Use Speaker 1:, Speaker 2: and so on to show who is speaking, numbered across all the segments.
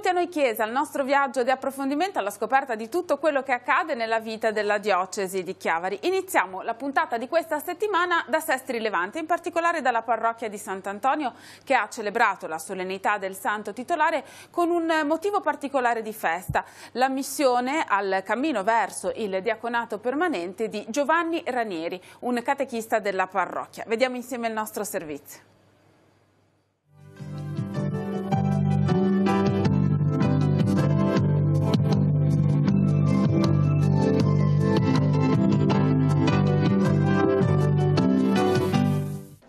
Speaker 1: Benvenuti a Noi Chiesa, al nostro viaggio di approfondimento alla scoperta di tutto quello che accade nella vita della diocesi di Chiavari. Iniziamo la puntata di questa settimana da Sestri Levante, in particolare dalla parrocchia di Sant'Antonio che ha celebrato la solennità del santo titolare con un motivo particolare di festa, la missione al cammino verso il diaconato permanente di Giovanni Ranieri, un catechista della parrocchia. Vediamo insieme il nostro servizio.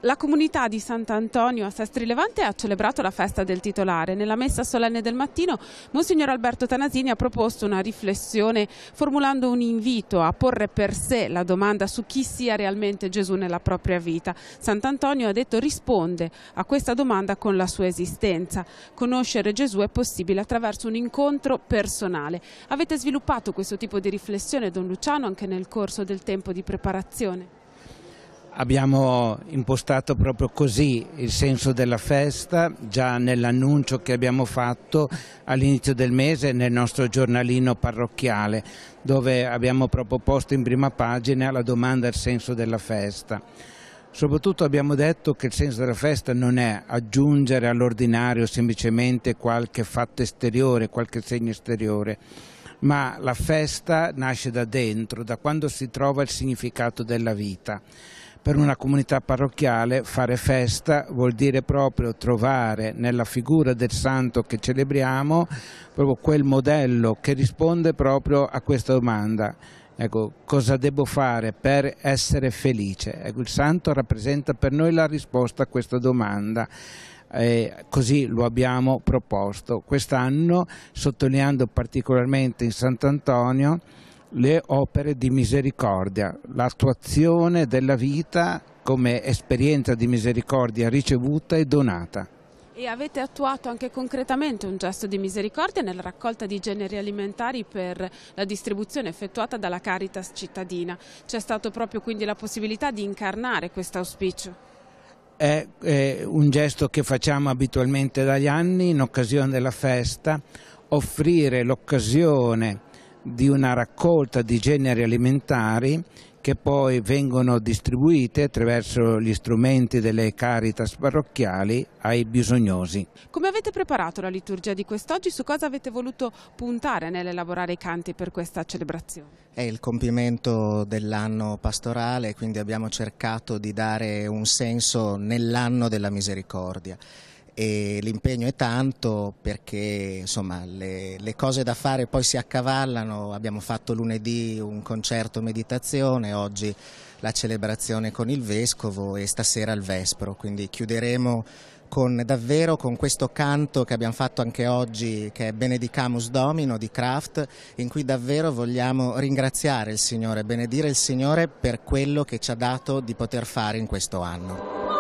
Speaker 1: La comunità di Sant'Antonio a Sestri Levante ha celebrato la festa del titolare. Nella messa solenne del mattino, Monsignor Alberto Tanasini ha proposto una riflessione formulando un invito a porre per sé la domanda su chi sia realmente Gesù nella propria vita. Sant'Antonio ha detto risponde a questa domanda con la sua esistenza. Conoscere Gesù è possibile attraverso un incontro personale. Avete sviluppato questo tipo di riflessione, Don Luciano, anche nel corso del tempo di preparazione?
Speaker 2: Abbiamo impostato proprio così il senso della festa, già nell'annuncio che abbiamo fatto all'inizio del mese nel nostro giornalino parrocchiale, dove abbiamo proprio posto in prima pagina la domanda al senso della festa. Soprattutto abbiamo detto che il senso della festa non è aggiungere all'ordinario semplicemente qualche fatto esteriore, qualche segno esteriore, ma la festa nasce da dentro, da quando si trova il significato della vita per una comunità parrocchiale fare festa vuol dire proprio trovare nella figura del santo che celebriamo proprio quel modello che risponde proprio a questa domanda. Ecco, cosa devo fare per essere felice? Ecco, il santo rappresenta per noi la risposta a questa domanda. Eh, così lo abbiamo proposto quest'anno, sottolineando particolarmente in Sant'Antonio le opere di misericordia, l'attuazione della vita come esperienza di misericordia ricevuta e donata.
Speaker 1: E avete attuato anche concretamente un gesto di misericordia nella raccolta di generi alimentari per la distribuzione effettuata dalla Caritas cittadina. C'è stata proprio quindi la possibilità di incarnare questo auspicio?
Speaker 2: È, è un gesto che facciamo abitualmente dagli anni in occasione della festa, offrire l'occasione di una raccolta di generi alimentari che poi vengono distribuite attraverso gli strumenti delle caritas parrocchiali
Speaker 3: ai bisognosi.
Speaker 1: Come avete preparato la liturgia di quest'oggi? Su cosa avete voluto puntare nell'elaborare i canti per questa celebrazione?
Speaker 3: È il compimento dell'anno pastorale, quindi abbiamo cercato di dare un senso nell'anno della misericordia e l'impegno è tanto perché insomma, le, le, cose da fare poi si accavallano, abbiamo fatto lunedì un concerto meditazione, oggi la celebrazione con il Vescovo e stasera il Vespro, quindi chiuderemo con, davvero con questo canto che abbiamo fatto anche oggi che è Benedicamus Domino di Kraft in cui davvero vogliamo ringraziare il Signore, benedire il Signore per quello che ci ha dato di poter fare in questo anno.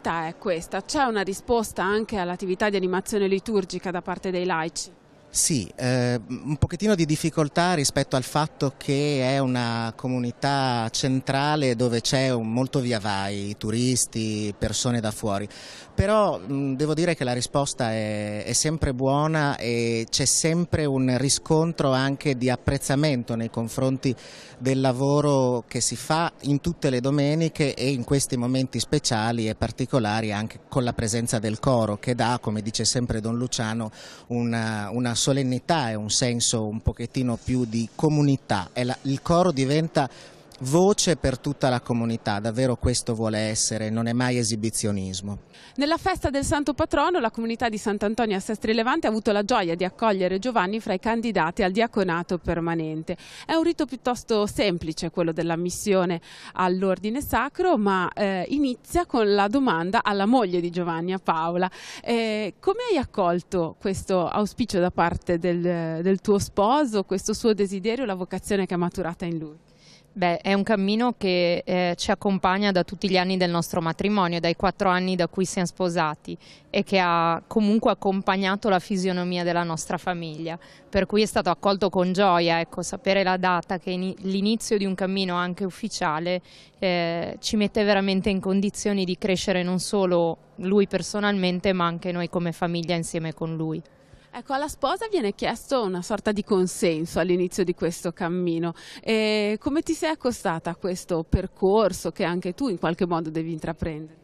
Speaker 1: novità è questa, c'è una risposta anche all'attività di animazione liturgica da parte dei laici?
Speaker 3: Sì, eh, un pochettino di difficoltà rispetto al fatto che è una comunità centrale dove c'è molto via vai, turisti, persone da fuori, però mh, devo dire che la risposta è, è sempre buona e c'è sempre un riscontro anche di apprezzamento nei confronti del lavoro che si fa in tutte le domeniche e in questi momenti speciali e particolari anche con la presenza del coro che dà, come dice sempre Don Luciano, una, una solennità e un senso un pochettino più di comunità. La, il coro diventa voce per tutta la comunità, davvero questo vuole essere, non è mai esibizionismo.
Speaker 1: Nella festa del Santo Patrono la comunità di Sant'Antonio a Sestri Levante ha avuto la gioia di accogliere Giovanni fra i candidati al diaconato permanente. È un rito piuttosto semplice quello dell'ammissione all'ordine sacro, ma eh, inizia con la domanda alla moglie di Giovanni, a Paola. Eh, come hai accolto questo auspicio da parte del, del tuo sposo, questo
Speaker 4: suo desiderio, la vocazione che ha maturata in lui? Beh, è un cammino che eh, ci accompagna da tutti gli anni del nostro matrimonio, dai quattro anni da cui siamo sposati e che ha comunque accompagnato la fisionomia della nostra famiglia, per cui è stato accolto con gioia, ecco, sapere la data che l'inizio di un cammino anche ufficiale eh, ci mette veramente in condizioni di crescere non solo lui personalmente ma anche noi come famiglia insieme con lui.
Speaker 1: Ecco, alla sposa viene chiesto una sorta di consenso all'inizio di questo cammino. E come ti sei accostata a questo percorso che anche tu in qualche modo devi intraprendere?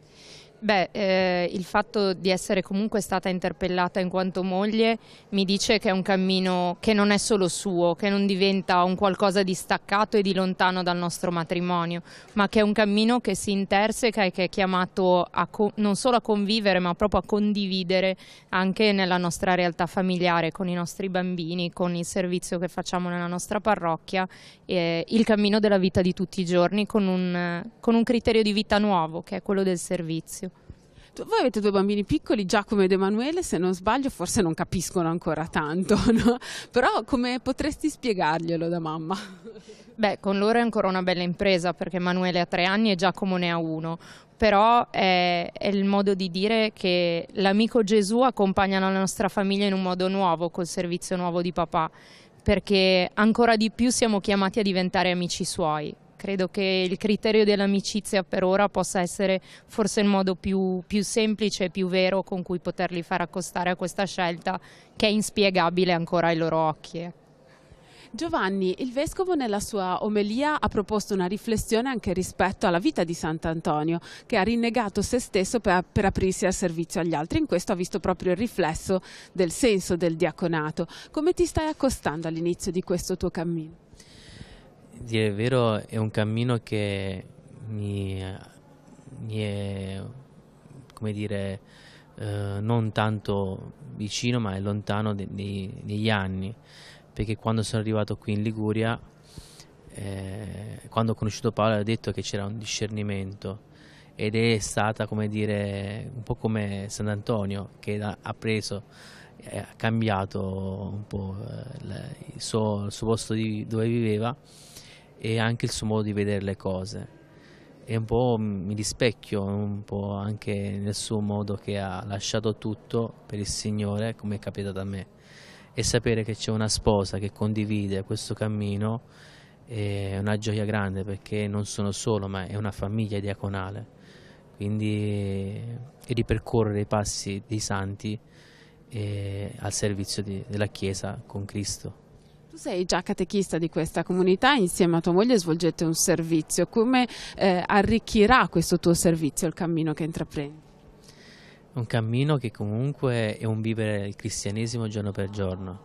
Speaker 1: Beh,
Speaker 4: eh, il fatto di essere comunque stata interpellata in quanto moglie mi dice che è un cammino che non è solo suo, che non diventa un qualcosa di staccato e di lontano dal nostro matrimonio, ma che è un cammino che si interseca e che è chiamato non solo a convivere, ma proprio a condividere anche nella nostra realtà familiare, con i nostri bambini, con il servizio che facciamo nella nostra parrocchia, eh, il cammino della vita di tutti i giorni con un, con un criterio di vita nuovo, che è quello del servizio. Esatto. voi avete due bambini piccoli, Giacomo ed
Speaker 1: Emanuele, se non sbaglio forse non capiscono ancora tanto, no? però come potresti
Speaker 4: spiegarglielo da mamma? Beh, con loro è ancora una bella impresa perché Emanuele ha tre anni e Giacomo ne ha uno, però è, è, il modo di dire che l'amico Gesù accompagna la nostra famiglia in un modo nuovo col servizio nuovo di papà, perché ancora di più siamo chiamati a diventare amici suoi, Credo che il criterio dell'amicizia per ora possa essere forse il modo più, più semplice e più vero con cui poterli far accostare a questa scelta che è inspiegabile ancora ai loro occhi. Ecco.
Speaker 1: Giovanni, il Vescovo nella sua omelia ha proposto una riflessione anche rispetto alla vita di Sant'Antonio, che ha rinnegato se stesso per, per, aprirsi al servizio agli altri. In questo ha visto proprio il riflesso del senso del diaconato. Come ti stai accostando all'inizio di questo tuo cammino?
Speaker 5: dire il vero è un cammino che mi, mi è, come dire, eh, non tanto vicino ma è lontano de, de, degli anni, perché quando sono arrivato qui in Liguria, eh, quando ho conosciuto Paolo ha detto che c'era un discernimento ed è stata come dire un po' come Sant'Antonio Antonio che ha preso eh, ha cambiato un po' eh, il suo, il suo posto di, dove viveva e anche il suo modo di vedere le cose. E un po' mi rispecchio un po' anche nel suo modo che ha lasciato tutto per il Signore come è capitato a me. E sapere che c'è una sposa che condivide questo cammino è una gioia grande perché non sono solo, ma è una famiglia diaconale. Quindi e ripercorrere i passi dei santi eh, al servizio di, della Chiesa con Cristo.
Speaker 1: Tu sei già catechista di questa comunità, insieme a tua moglie svolgete un servizio. Come eh, arricchirà questo tuo servizio il cammino che intraprendi?
Speaker 5: Un cammino che comunque è un vivere il cristianesimo giorno per giorno,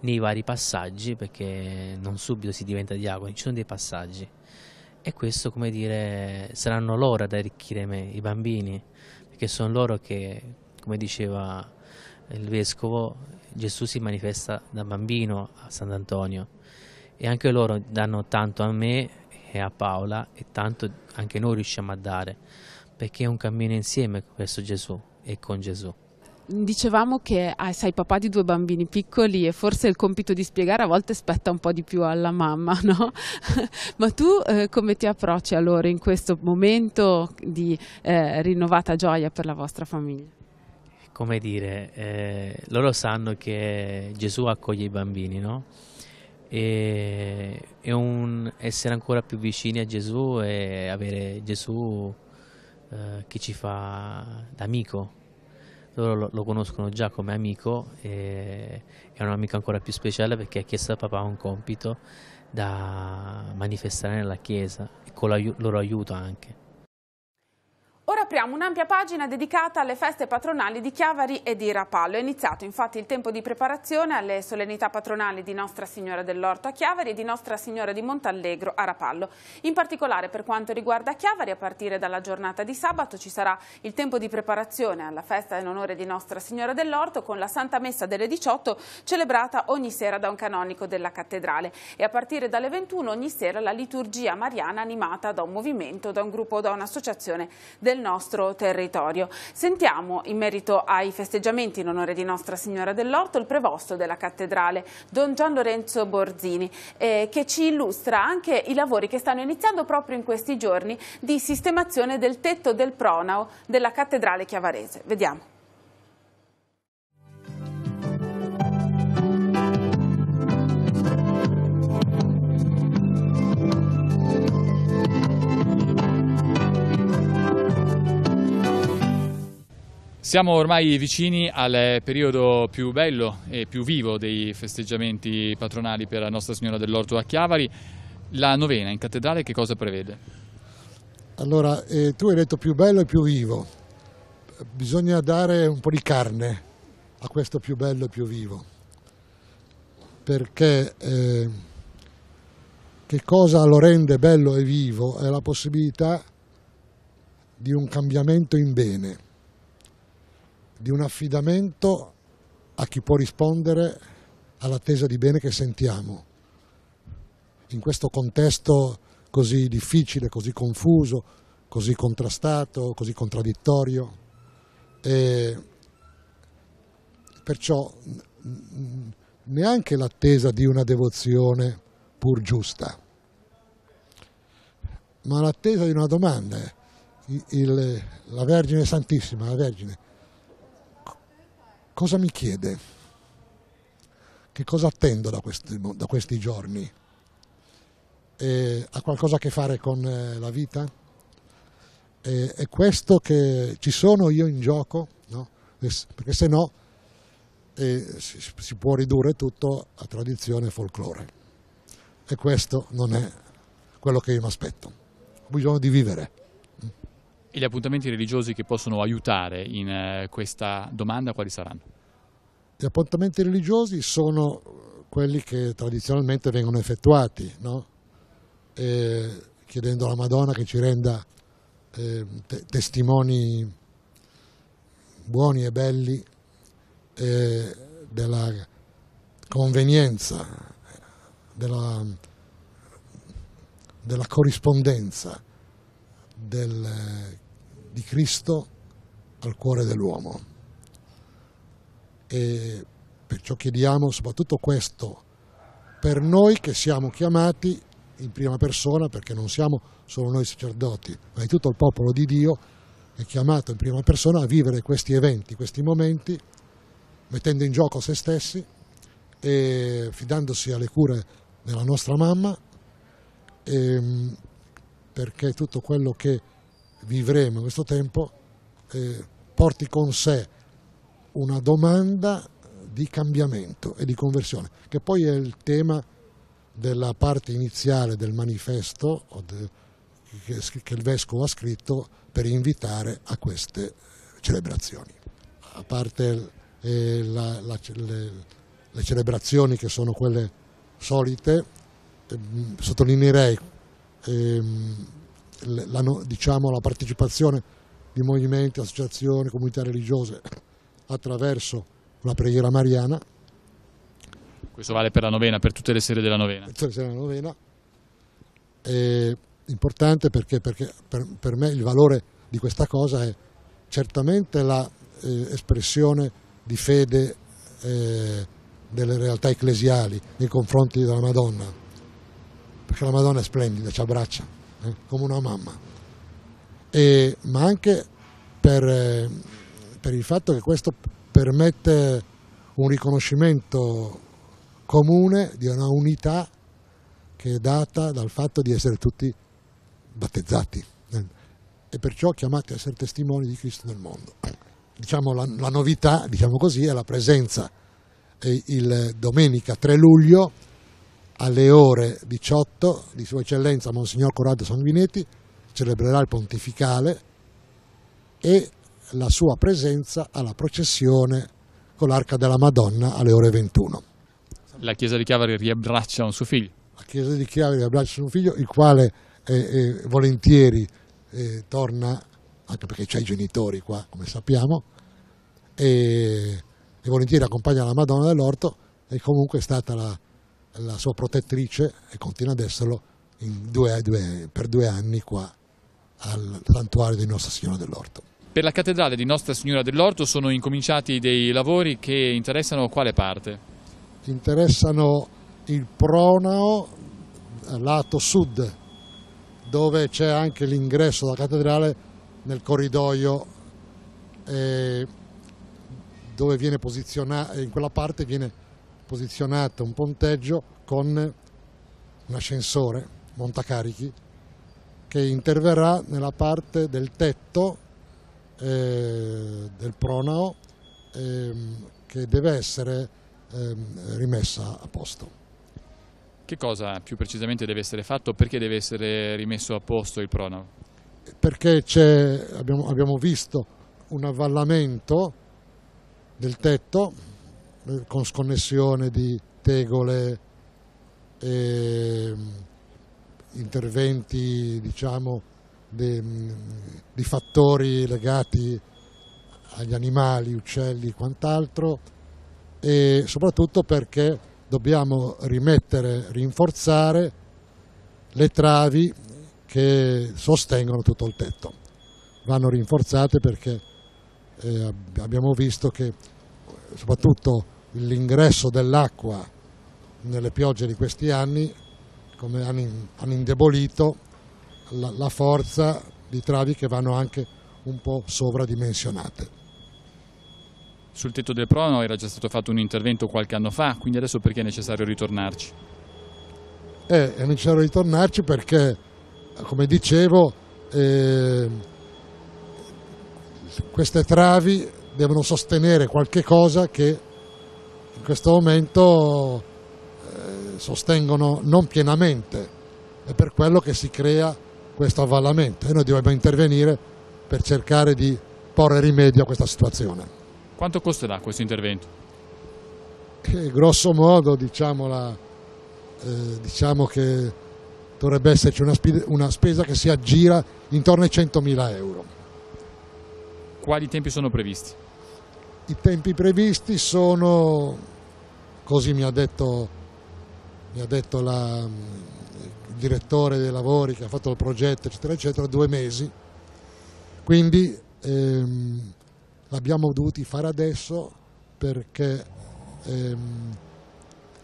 Speaker 5: nei vari passaggi, perché non subito si diventa diaconi, ci sono dei passaggi. E questo, come dire, saranno loro ad arricchire me, i bambini, perché sono loro che, come diceva il vescovo, Gesù si manifesta da bambino a Sant'Antonio e anche loro danno tanto a me e a Paola e tanto anche noi riusciamo a dare perché è un cammino insieme verso Gesù e con Gesù.
Speaker 1: Dicevamo che ah, sei papà di due bambini piccoli e forse il compito di spiegare a volte spetta un po' di più alla mamma, no? Ma tu eh, come ti approcci a loro in questo momento di eh, rinnovata gioia per la vostra famiglia?
Speaker 5: come dire, eh, loro sanno che Gesù accoglie i bambini, no? E, e un, essere ancora più vicini a Gesù e avere Gesù eh, che ci fa d'amico. Loro lo, lo, conoscono già come amico e è un amico ancora più speciale perché ha chiesto a papà un compito da manifestare nella Chiesa e con il loro aiuto anche.
Speaker 1: Ora apriamo un'ampia pagina dedicata alle feste patronali di Chiavari e di Rapallo. È iniziato infatti il tempo di preparazione alle solennità patronali di Nostra Signora dell'Orto a Chiavari e di Nostra Signora di Montallegro a Rapallo. In particolare per quanto riguarda Chiavari, a partire dalla giornata di sabato ci sarà il tempo di preparazione alla festa in onore di Nostra Signora dell'Orto con la Santa Messa delle 18 celebrata ogni sera da un canonico della cattedrale e a partire dalle 21 ogni sera la liturgia mariana animata da un movimento, da un gruppo o da un'associazione del nostro territorio. Sentiamo in merito ai festeggiamenti in onore di Nostra Signora dell'Orto il prevosto della cattedrale, Don Gian Lorenzo Borzini, eh, che ci illustra anche i lavori che stanno iniziando proprio in questi giorni di sistemazione del tetto del pronao della cattedrale chiavarese. Vediamo.
Speaker 6: Siamo ormai vicini al periodo più bello e più vivo dei festeggiamenti patronali per Nostra Signora dell'Orto a Chiavari. La novena in cattedrale che cosa prevede?
Speaker 7: Allora, eh, tu hai detto più bello e più vivo. Bisogna dare un po' di carne a questo più bello e più vivo. Perché eh, che cosa lo rende bello e vivo è la possibilità di un cambiamento in bene di un affidamento a chi può rispondere all'attesa di bene che sentiamo. In questo contesto così difficile, così confuso, così contrastato, così contraddittorio. E perciò neanche l'attesa di una devozione pur giusta, ma l'attesa di una domanda. Il, la Vergine Santissima, la Vergine, cosa mi chiede? Che cosa attendo da questi, da questi giorni? E ha qualcosa a che fare con eh, la vita? E, è questo che ci sono io in gioco? No? Perché se no eh, si, si può ridurre tutto a tradizione e folklore. E questo non è quello che io mi aspetto. Ho bisogno di vivere.
Speaker 6: E gli appuntamenti religiosi che possono aiutare in eh, questa domanda quali
Speaker 7: saranno? Gli appuntamenti religiosi sono quelli che tradizionalmente vengono effettuati, no? eh, chiedendo alla Madonna che ci renda eh, te testimoni buoni e belli eh, della convenienza, della, della corrispondenza del, di Cristo al cuore dell'uomo. E perciò chiediamo soprattutto questo per noi che siamo chiamati in prima persona, perché non siamo solo noi sacerdoti, ma è tutto il popolo di Dio è chiamato in prima persona a vivere questi eventi, questi momenti, mettendo in gioco se stessi e fidandosi alle cure della nostra mamma. E, ehm, perché tutto quello che vivremo in questo tempo eh, porti con sé una domanda di cambiamento e di conversione, che poi è il tema della parte iniziale del manifesto che il Vescovo ha scritto per invitare a queste celebrazioni. A parte eh, la, la, le, le celebrazioni che sono quelle solite, eh, sottolineerei ehm, la, diciamo, la partecipazione di movimenti, associazioni, comunità religiose attraverso la preghiera mariana.
Speaker 6: Questo vale per la novena, per tutte le sere della novena.
Speaker 7: Per tutte le sere della novena. È importante perché, perché per, per, me il valore di questa cosa è certamente l'espressione eh, di fede eh, delle realtà ecclesiali nei confronti della Madonna, perché la Madonna è splendida, ci abbraccia eh, come una mamma, e, ma anche per, eh, per il fatto che questo permette un riconoscimento comune di una unità che è data dal fatto di essere tutti battezzati eh, e perciò chiamati a essere testimoni di Cristo nel mondo. Diciamo la, la novità, diciamo così, è la presenza il domenica 3 luglio alle ore 18 di Sua Eccellenza Monsignor Corrado Sanguinetti celebrerà il pontificale e la sua presenza alla processione con l'Arca della Madonna alle ore 21.
Speaker 6: La chiesa di Chiavari riabbraccia un suo figlio.
Speaker 7: La chiesa di Chiavari riabbraccia un figlio, il quale eh, eh, volentieri eh, torna, anche perché c'è i genitori qua, come sappiamo, e, e volentieri accompagna la Madonna dell'Orto e comunque è stata la, la sua protettrice e continua ad esserlo due, due, per due anni qua al santuario di Nostra Signora dell'Orto.
Speaker 6: Per la cattedrale di Nostra Signora dell'Orto sono incominciati dei lavori che interessano quale parte?
Speaker 7: Interessano il pronao lato sud dove c'è anche l'ingresso della cattedrale nel corridoio eh, dove viene posizionato, in quella parte viene posizionato posizionata un ponteggio con un ascensore montacarichi che interverrà nella parte del tetto eh, del pronao eh, che deve essere eh, rimessa a posto. Che
Speaker 6: cosa più precisamente deve essere fatto? Perché deve essere rimesso a posto il pronao?
Speaker 7: Perché abbiamo, abbiamo visto un avvallamento del tetto eh, con sconnessione di tegole e mm, interventi diciamo, di, mm, di fattori legati agli animali, uccelli e quant'altro e soprattutto perché dobbiamo rimettere, rinforzare le travi che sostengono tutto il tetto. Vanno rinforzate perché eh, abbiamo visto che soprattutto l'ingresso dell'acqua nelle piogge di questi anni come hanno, indebolito la, la forza di travi che vanno anche un po' sovradimensionate.
Speaker 6: Sul tetto del prono era già stato fatto un intervento qualche anno fa, quindi adesso perché è necessario ritornarci?
Speaker 7: Eh, è necessario ritornarci perché, come dicevo, eh, queste travi devono sostenere qualche cosa che in questo momento eh, sostengono non pienamente. È per quello che si crea questo avvallamento e noi dobbiamo intervenire per cercare di porre rimedio a questa situazione.
Speaker 6: Quanto costerà questo intervento?
Speaker 7: Che grosso modo diciamola, eh, diciamo che dovrebbe esserci una, una spesa che si aggira intorno ai 100.000 euro.
Speaker 6: Quali tempi sono previsti?
Speaker 7: I tempi previsti sono, così mi ha detto, mi ha detto la, mm, il direttore dei lavori che ha fatto il progetto, eccetera, eccetera, due mesi. Quindi ehm, l'abbiamo dovuti fare adesso perché ehm,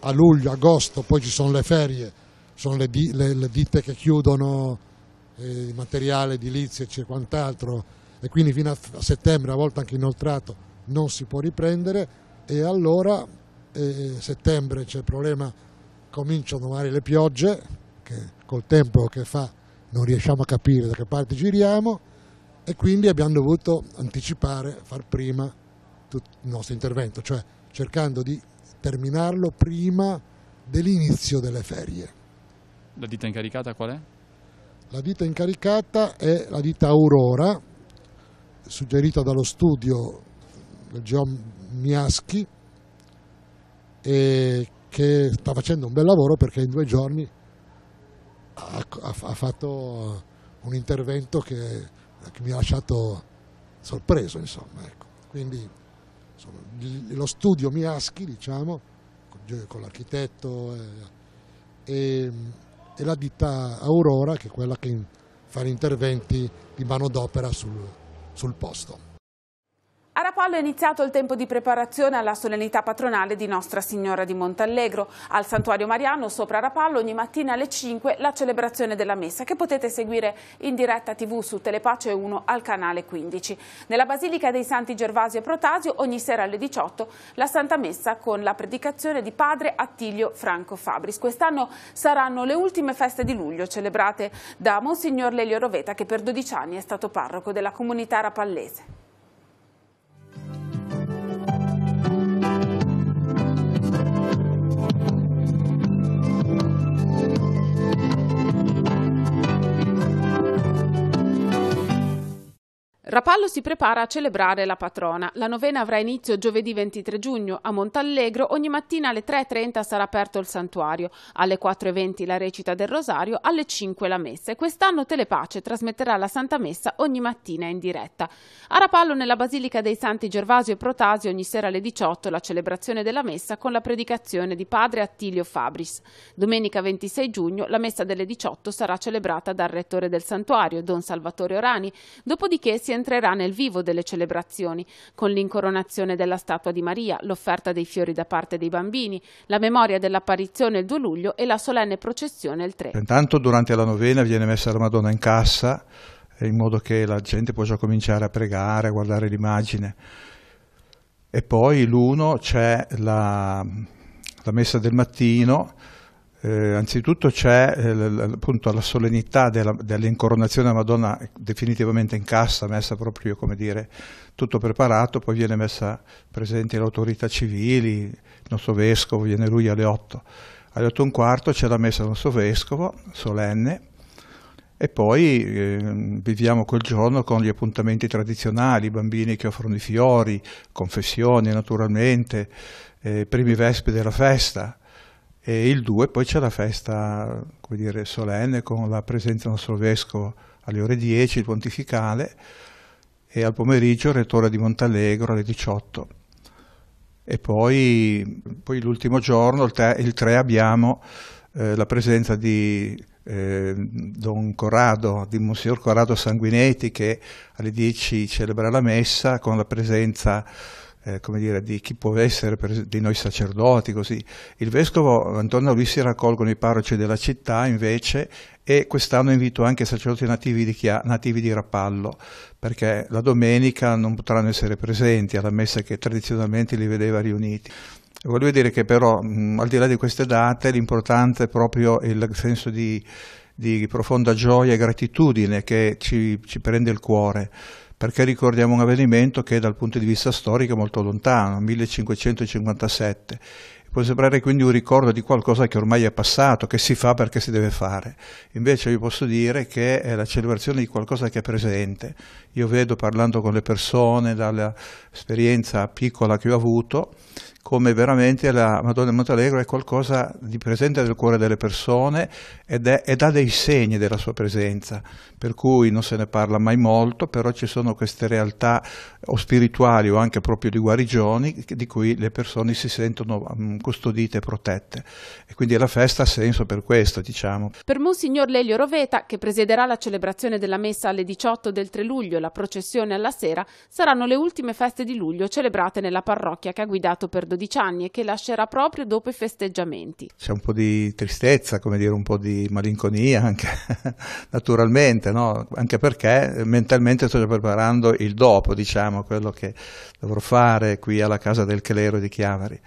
Speaker 7: a luglio, agosto, poi ci sono le ferie, sono le, di, le, le ditte che chiudono eh, il materiale edilizio e quant'altro e quindi fino a, a settembre, a volte anche inoltrato, non si può riprendere e allora eh, settembre c'è il problema, cominciano magari le piogge, che col tempo che fa non riusciamo a capire da che parte giriamo e quindi abbiamo dovuto anticipare, far prima il nostro intervento, cioè cercando di terminarlo prima dell'inizio delle ferie.
Speaker 6: La ditta incaricata qual è?
Speaker 7: La ditta incaricata è la ditta Aurora, suggerita dallo studio John Miaschi, che sta facendo un bel lavoro perché in due giorni ha, ha, ha fatto un intervento che, che, mi ha lasciato sorpreso. Insomma, ecco. Quindi insomma, lo studio Miaschi, diciamo, con, con l'architetto eh, e, e, la ditta Aurora, che è quella che fa gli interventi di manodopera sul, sul posto.
Speaker 1: A Rapallo è iniziato il tempo di preparazione alla solennità patronale di Nostra Signora di Montallegro. Al Santuario Mariano, sopra Rapallo, ogni mattina alle 5 la celebrazione della messa, che potete seguire in diretta tv su Telepace 1 al canale 15. Nella Basilica dei Santi Gervasio e Protasio, ogni sera alle 18, la Santa Messa con la predicazione di Padre Attilio Franco Fabris. Quest'anno saranno le ultime feste di luglio, celebrate da Monsignor Lelio Roveta, che per 12 anni è stato parroco della comunità rapallese. Rapallo si prepara a celebrare la patrona. La novena avrà inizio giovedì 23 giugno a Montallegro. Ogni mattina alle 3.30 sarà aperto il santuario, alle 4.20 la recita del rosario, alle 5 la messa. E quest'anno Telepace trasmetterà la Santa Messa ogni mattina in diretta. A Rapallo, nella Basilica dei Santi Gervasio e Protasio, ogni sera alle 18 la celebrazione della messa con la predicazione di padre Attilio Fabris. Domenica 26 giugno la messa delle 18 sarà celebrata dal rettore del santuario, Don Salvatore Orani. Dopodiché si entrerà entrerà nel vivo delle celebrazioni, con l'incoronazione della statua di Maria, l'offerta dei fiori da parte dei bambini, la memoria dell'apparizione il 2 luglio e la solenne processione il 3.
Speaker 8: Intanto durante la novena viene messa la Madonna in cassa, eh, in modo che la gente possa cominciare a pregare, a guardare l'immagine. E poi l'uno c'è la, la messa del mattino, eh, anzitutto c'è eh, appunto la solennità dell'incoronazione dell della Madonna definitivamente in cassa, messa proprio, come dire, tutto preparato, poi viene messa presente le autorità civili, il nostro vescovo, viene lui alle 8. Alle 8 e un quarto c'è la messa del nostro vescovo, solenne, e poi eh, viviamo quel giorno con gli appuntamenti tradizionali, bambini che offrono i fiori, confessioni naturalmente, eh, primi vespi della festa, e il 2 poi c'è la festa come dire, solenne con la presenza del nostro vescovo alle ore 10, il pontificale, e al pomeriggio il rettore di Montallegro alle 18. E poi, poi l'ultimo giorno, il 3, il 3 abbiamo eh, la presenza di eh, Don Corrado, di Monsignor Corrado Sanguinetti, che alle 10 celebra la messa con la presenza eh, come dire, di chi può essere, per, di noi sacerdoti, così. Il vescovo, intorno a lui si raccolgono i parroci della città invece e quest'anno invito anche i sacerdoti nativi di, Chia, nativi di Rapallo, perché la domenica non potranno essere presenti alla messa che tradizionalmente li vedeva riuniti. Volevo dire che però, mh, al di là di queste date, l'importante è proprio il senso di, di profonda gioia e gratitudine che ci, ci prende il cuore perché ricordiamo un avvenimento che dal punto di vista storico è molto lontano, 1557. Può sembrare quindi un ricordo di qualcosa che ormai è passato, che si fa perché si deve fare. Invece vi posso dire che è la celebrazione di qualcosa che è presente. Io vedo parlando con le persone, dall'esperienza piccola che ho avuto, come veramente la Madonna di Montalegro è qualcosa di presente nel cuore delle persone ed, è, ed ha dei segni della sua presenza, per cui non se ne parla mai molto, però ci sono queste realtà o spirituali o anche proprio di guarigioni di cui le persone si sentono mm, custodite e protette. E quindi la festa ha senso per questo, diciamo.
Speaker 1: Per Monsignor Lelio Roveta, che presiederà la celebrazione della messa alle 18 del 3 luglio, la processione alla sera saranno le ultime feste di luglio celebrate nella parrocchia che ha guidato per 12 anni e che lascerà proprio dopo i festeggiamenti.
Speaker 8: C'è un po' di tristezza, come dire, un po' di malinconia anche, naturalmente, no? anche perché mentalmente sto già preparando il dopo, diciamo, quello che dovrò fare qui alla casa del clero di Chiavari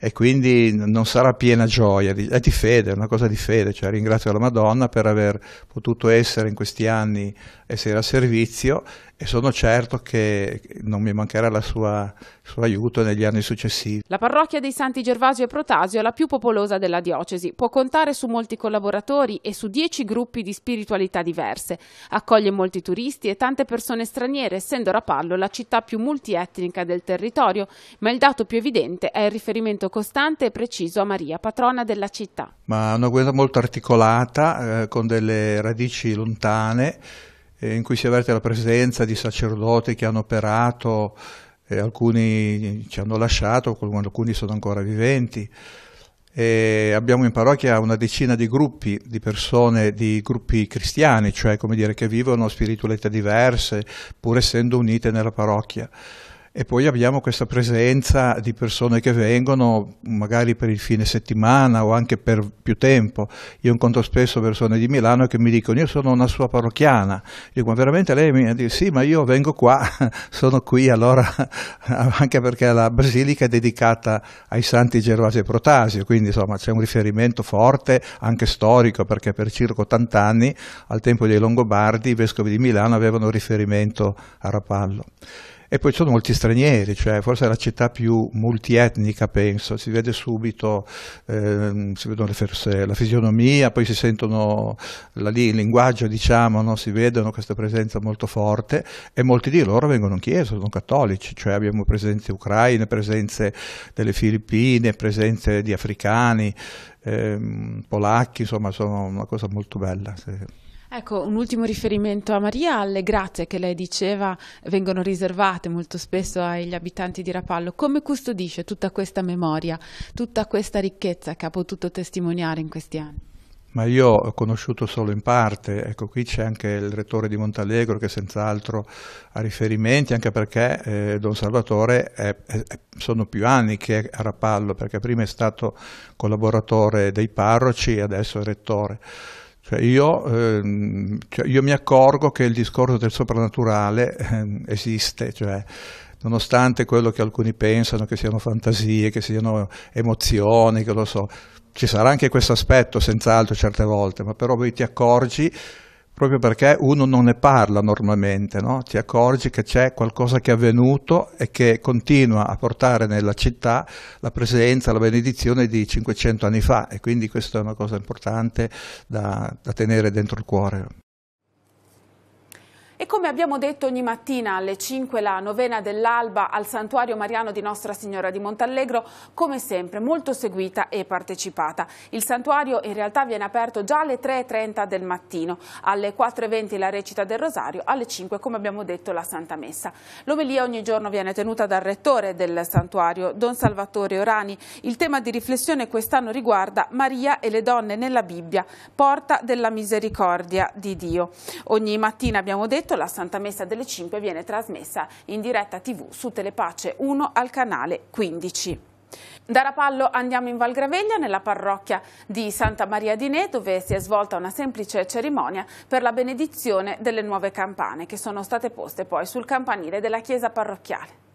Speaker 8: e quindi non sarà piena gioia, è di fede, è una cosa di fede, cioè ringrazio la Madonna per aver potuto essere in questi anni, essere a servizio e sono certo che non mi mancherà il suo aiuto negli anni successivi.
Speaker 1: La parrocchia dei Santi Gervasio e Protasio è la più popolosa della diocesi, può contare su molti collaboratori e su dieci gruppi di spiritualità diverse, accoglie molti turisti e tante persone straniere, essendo Rapallo la città più multietnica del territorio, ma il dato più evidente è il riferimento costante e preciso a Maria, patrona della città.
Speaker 8: Ma una guerra molto articolata, eh, con delle radici lontane, eh, in cui si avverte la presenza di sacerdoti che hanno operato, eh, alcuni ci hanno lasciato, alcuni sono ancora viventi. E abbiamo in parrocchia una decina di gruppi di persone, di gruppi cristiani, cioè come dire che vivono spiritualità diverse pur essendo unite nella parrocchia. E poi abbiamo questa presenza di persone che vengono magari per il fine settimana o anche per più tempo. Io incontro spesso persone di Milano che mi dicono io sono una sua parrocchiana. Io dico ma veramente lei mi dice sì ma io vengo qua, sono qui allora anche perché la basilica è dedicata ai santi Gervasio e Protasio, quindi insomma c'è un riferimento forte anche storico perché per circa 80 anni al tempo dei Longobardi i vescovi di Milano avevano riferimento a Rapallo. E poi ci sono molti stranieri, cioè forse è la città più multietnica, penso, si vede subito, ehm, si vedono le, la fisionomia, poi si sentono la, lì, il linguaggio, diciamo, no? si vedono questa presenza molto forte e molti di loro vengono in chiesa, sono cattolici, cioè abbiamo presenze ucraine, presenze delle Filippine, presenze di africani, ehm, polacchi, insomma sono una cosa molto bella. Sì.
Speaker 1: Ecco, un ultimo riferimento a Maria, alle grazie che lei diceva vengono riservate molto spesso agli abitanti di Rapallo. Come custodisce tutta questa memoria, tutta questa ricchezza che ha potuto testimoniare in questi anni?
Speaker 8: Ma io ho conosciuto solo in parte, ecco qui c'è anche il rettore di Montalegro che senz'altro ha riferimenti, anche perché eh, Don Salvatore è, è, sono più anni che è a Rapallo, perché prima è stato collaboratore dei parroci e adesso è rettore. Cioè io, ehm, cioè io, mi accorgo che il discorso del soprannaturale ehm, esiste, cioè, nonostante quello che alcuni pensano che siano fantasie, che siano emozioni, che lo so, ci sarà anche questo aspetto senz'altro certe volte, ma però poi ti accorgi proprio perché uno non ne parla normalmente, no? ti accorgi che c'è qualcosa che è avvenuto e che continua a portare nella città la presenza, la benedizione di 500 anni fa e quindi questa è una cosa importante da, da tenere dentro il cuore.
Speaker 1: E come abbiamo detto ogni mattina alle 5 la novena dell'alba al santuario mariano di Nostra Signora di Montallegro, come sempre molto seguita e partecipata. Il santuario in realtà viene aperto già alle 3.30 del mattino, alle 4.20 la recita del rosario, alle 5 come abbiamo detto la Santa Messa. L'omelia ogni giorno viene tenuta dal rettore del santuario, Don Salvatore Orani. Il tema di riflessione quest'anno riguarda Maria e le donne nella Bibbia, porta della misericordia di Dio. Ogni mattina abbiamo detto detto, la Santa Messa delle 5 viene trasmessa in diretta tv su Telepace 1 al canale 15. Da Rapallo andiamo in Valgraveglia, nella parrocchia di Santa Maria di Ne, dove si è svolta una semplice cerimonia per la benedizione delle nuove campane, che sono state poste poi sul campanile della chiesa parrocchiale.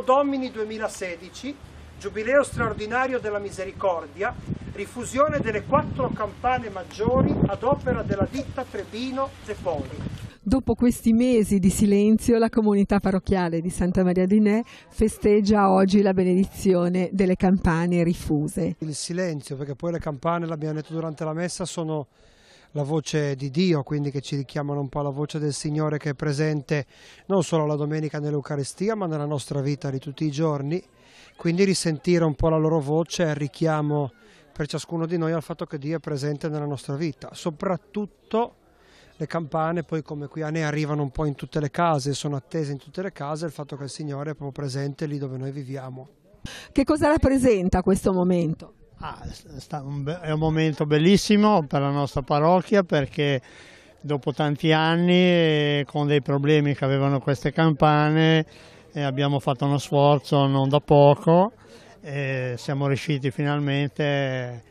Speaker 9: Anno Domini 2016, Giubileo straordinario della misericordia, rifusione delle quattro campane maggiori ad opera della ditta Trebino Zepoli.
Speaker 1: Dopo questi mesi di silenzio, la comunità parrocchiale di Santa Maria di Ne festeggia oggi la benedizione delle campane rifuse.
Speaker 9: Il silenzio, perché poi le campane, l'abbiamo detto durante la messa, sono la voce di Dio, quindi che ci richiamano un po' la voce del Signore che è presente non solo la domenica nell'Eucaristia ma nella nostra vita di tutti i giorni, quindi risentire un po' la loro voce è il richiamo per ciascuno di noi al fatto che Dio è presente nella nostra vita, soprattutto le campane poi come qui a ne arrivano un po' in tutte le case, sono attese in tutte le case, il fatto che il Signore è proprio presente lì dove noi viviamo.
Speaker 1: Che cosa rappresenta questo momento? Ah,
Speaker 9: è un momento bellissimo per la nostra parrocchia perché dopo tanti anni eh, con dei problemi che avevano queste campane eh, abbiamo fatto uno sforzo non da poco e siamo riusciti finalmente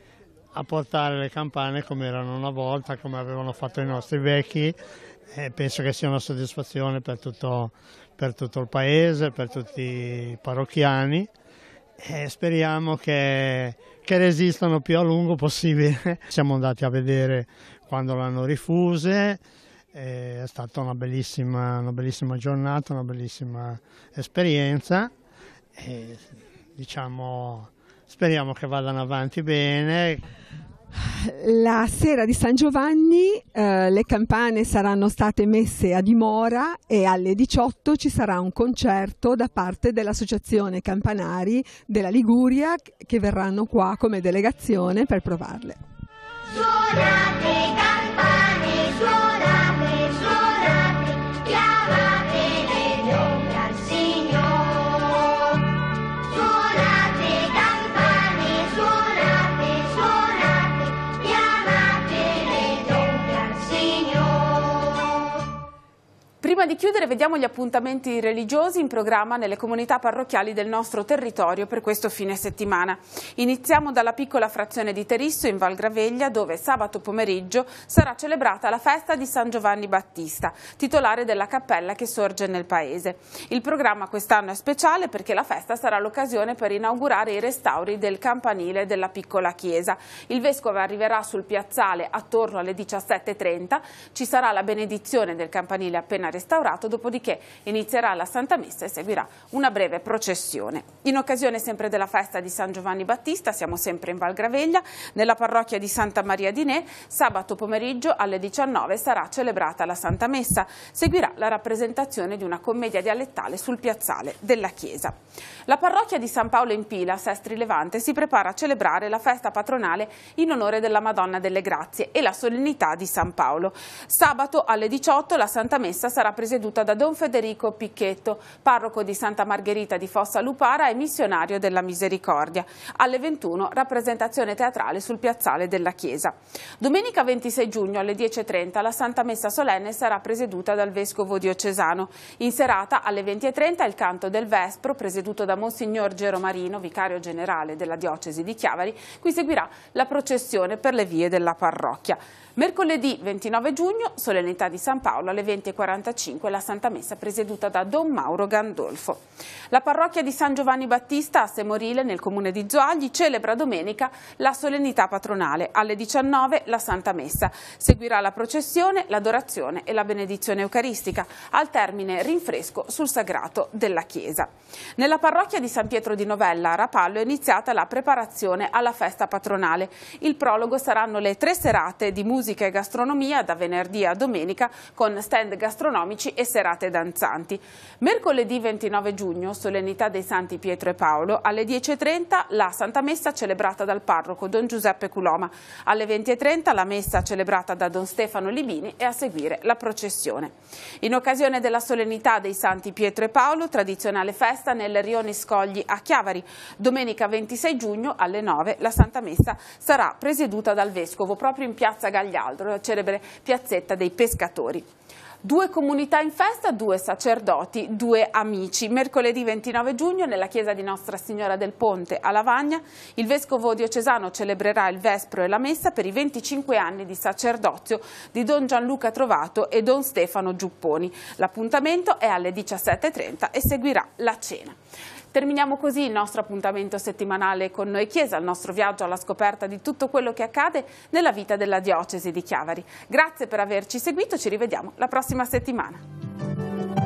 Speaker 9: a portare le campane come erano una volta, come avevano fatto i nostri vecchi e penso che sia una soddisfazione per tutto, per tutto il paese, per tutti i parrocchiani e speriamo che che resistano più a lungo possibile. Siamo andati a vedere quando l'hanno rifuse, è stata una bellissima, una bellissima giornata, una bellissima esperienza e diciamo speriamo che vadano avanti bene.
Speaker 1: La sera di San Giovanni eh, le campane saranno state messe a dimora e alle 18 ci sarà un concerto da parte dell'Associazione Campanari della Liguria che verranno qua come delegazione per provarle. Suonate, Prima di chiudere vediamo gli appuntamenti religiosi in programma nelle comunità parrocchiali del nostro territorio per questo fine settimana. Iniziamo dalla piccola frazione di Terisso in Val Graveglia dove sabato pomeriggio sarà celebrata la festa di San Giovanni Battista, titolare della cappella che sorge nel paese. Il programma quest'anno è speciale perché la festa sarà l'occasione per inaugurare i restauri del campanile della piccola chiesa. Il vescovo arriverà sul piazzale attorno alle 17.30, ci sarà la benedizione del campanile appena restaurato restaurato, dopodiché inizierà la Santa Messa e seguirà una breve processione. In occasione sempre della festa di San Giovanni Battista, siamo sempre in Val Graveglia, nella parrocchia di Santa Maria di Ne, sabato pomeriggio alle 19 sarà celebrata la Santa Messa. Seguirà la rappresentazione di una commedia dialettale sul piazzale della chiesa. La parrocchia di San Paolo in Pila, Sestri Levante, si prepara a celebrare la festa patronale in onore della Madonna delle Grazie e la solennità di San Paolo. Sabato alle 18 la Santa Messa sarà presieduta da Don Federico Picchetto, parroco di Santa Margherita di Fossa Lupara e missionario della Misericordia. Alle 21 rappresentazione teatrale sul piazzale della Chiesa. Domenica 26 giugno alle 10.30 la Santa Messa Solenne sarà presieduta dal Vescovo diocesano. In serata alle 20.30 il canto del Vespro, presieduto da Monsignor Gero Marino, vicario generale della diocesi di Chiavari, qui seguirà la processione per le vie della parrocchia. Mercoledì 29 giugno, solennità di San Paolo alle 20.45, la Santa Messa presieduta da Don Mauro Gandolfo. La parrocchia di San Giovanni Battista a Semorile, nel comune di Zoagli, celebra domenica la solennità patronale. Alle 19 la Santa Messa. Seguirà la processione, l'adorazione e la benedizione eucaristica, al termine rinfresco sul sagrato della Chiesa. Nella parrocchia di San Pietro di Novella, a Rapallo, è iniziata la preparazione alla festa patronale. Il prologo saranno le tre serate di musica musica e gastronomia da venerdì a domenica con stand gastronomici e serate danzanti. Mercoledì 29 giugno, solennità dei Santi Pietro e Paolo, alle 10.30 la Santa Messa celebrata dal parroco Don Giuseppe Culoma, alle 20.30 la Messa celebrata da Don Stefano Libini e a seguire la processione. In occasione della solennità dei Santi Pietro e Paolo, tradizionale festa nel Rione Scogli a Chiavari, domenica 26 giugno alle 9 la Santa Messa sarà presieduta dal Vescovo proprio in piazza Gagliano altro, la celebre piazzetta dei pescatori. Due comunità in festa, due sacerdoti, due amici. Mercoledì 29 giugno nella chiesa di Nostra Signora del Ponte a Lavagna il vescovo diocesano celebrerà il vespro e la messa per i 25 anni di sacerdozio di Don Gianluca Trovato e Don Stefano Giupponi. L'appuntamento è alle 17.30 e seguirà la cena. Terminiamo così il nostro appuntamento settimanale con Noi Chiesa, il nostro viaggio alla scoperta di tutto quello che accade nella vita della diocesi di Chiavari. Grazie per averci seguito, ci rivediamo la prossima settimana.